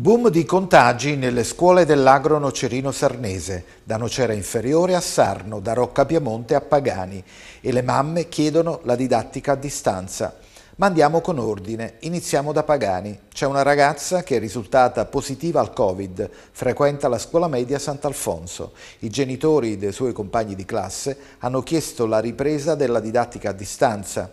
Boom di contagi nelle scuole dell'agro nocerino-sarnese, da Nocera Inferiore a Sarno, da Rocca Piemonte a Pagani e le mamme chiedono la didattica a distanza. Ma andiamo con ordine, iniziamo da Pagani. C'è una ragazza che è risultata positiva al Covid, frequenta la scuola media Sant'Alfonso. I genitori dei suoi compagni di classe hanno chiesto la ripresa della didattica a distanza.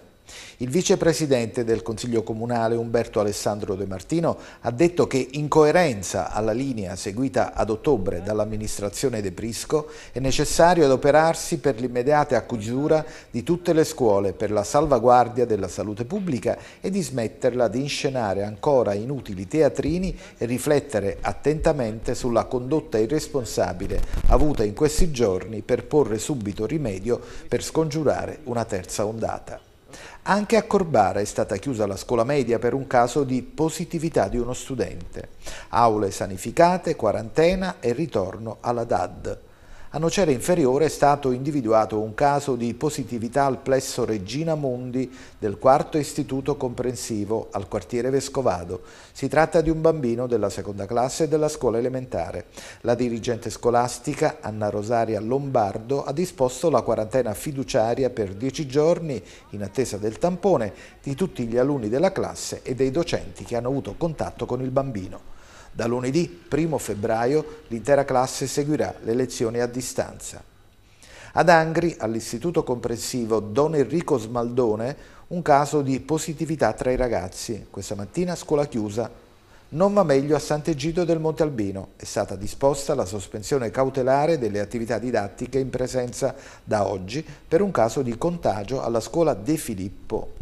Il vicepresidente del Consiglio Comunale Umberto Alessandro De Martino ha detto che in coerenza alla linea seguita ad ottobre dall'amministrazione De Prisco è necessario adoperarsi per l'immediata chiusura di tutte le scuole per la salvaguardia della salute pubblica e di smetterla di inscenare ancora inutili teatrini e riflettere attentamente sulla condotta irresponsabile avuta in questi giorni per porre subito rimedio per scongiurare una terza ondata. Anche a Corbara è stata chiusa la scuola media per un caso di positività di uno studente. Aule sanificate, quarantena e ritorno alla DAD. A Nocera Inferiore è stato individuato un caso di positività al plesso Regina Mondi del quarto istituto comprensivo al quartiere Vescovado. Si tratta di un bambino della seconda classe della scuola elementare. La dirigente scolastica Anna Rosaria Lombardo ha disposto la quarantena fiduciaria per dieci giorni in attesa del tampone di tutti gli alunni della classe e dei docenti che hanno avuto contatto con il bambino. Da lunedì 1 febbraio l'intera classe seguirà le lezioni a distanza. Ad Angri, all'istituto comprensivo Don Enrico Smaldone, un caso di positività tra i ragazzi. Questa mattina scuola chiusa. Non va meglio a Sant'Egidio del Monte Albino. È stata disposta la sospensione cautelare delle attività didattiche in presenza da oggi per un caso di contagio alla scuola De Filippo.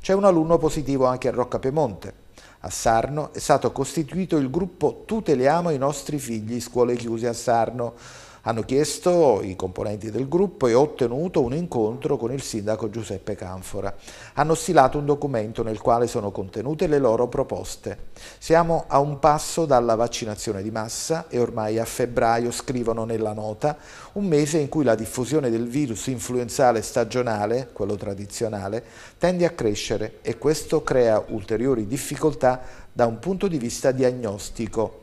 C'è un alunno positivo anche a Rocca Piemonte. A Sarno è stato costituito il gruppo Tuteliamo i nostri figli, scuole chiuse a Sarno, hanno chiesto i componenti del gruppo e ottenuto un incontro con il sindaco Giuseppe Canfora. Hanno stilato un documento nel quale sono contenute le loro proposte. Siamo a un passo dalla vaccinazione di massa e ormai a febbraio scrivono nella nota un mese in cui la diffusione del virus influenzale stagionale, quello tradizionale, tende a crescere e questo crea ulteriori difficoltà da un punto di vista diagnostico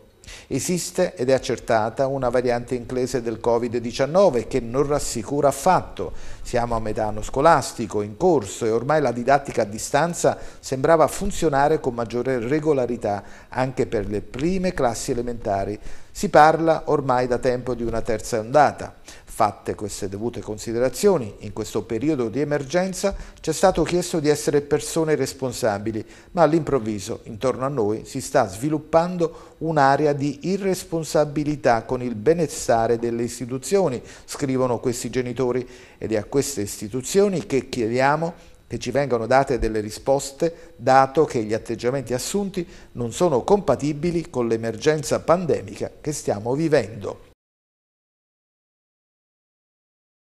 Esiste ed è accertata una variante inglese del Covid-19 che non rassicura affatto. Siamo a metà anno scolastico, in corso e ormai la didattica a distanza sembrava funzionare con maggiore regolarità anche per le prime classi elementari. Si parla ormai da tempo di una terza ondata. Fatte queste dovute considerazioni, in questo periodo di emergenza ci è stato chiesto di essere persone responsabili, ma all'improvviso intorno a noi si sta sviluppando un'area di irresponsabilità con il benessere delle istituzioni, scrivono questi genitori, ed è a queste istituzioni che chiediamo che ci vengano date delle risposte, dato che gli atteggiamenti assunti non sono compatibili con l'emergenza pandemica che stiamo vivendo.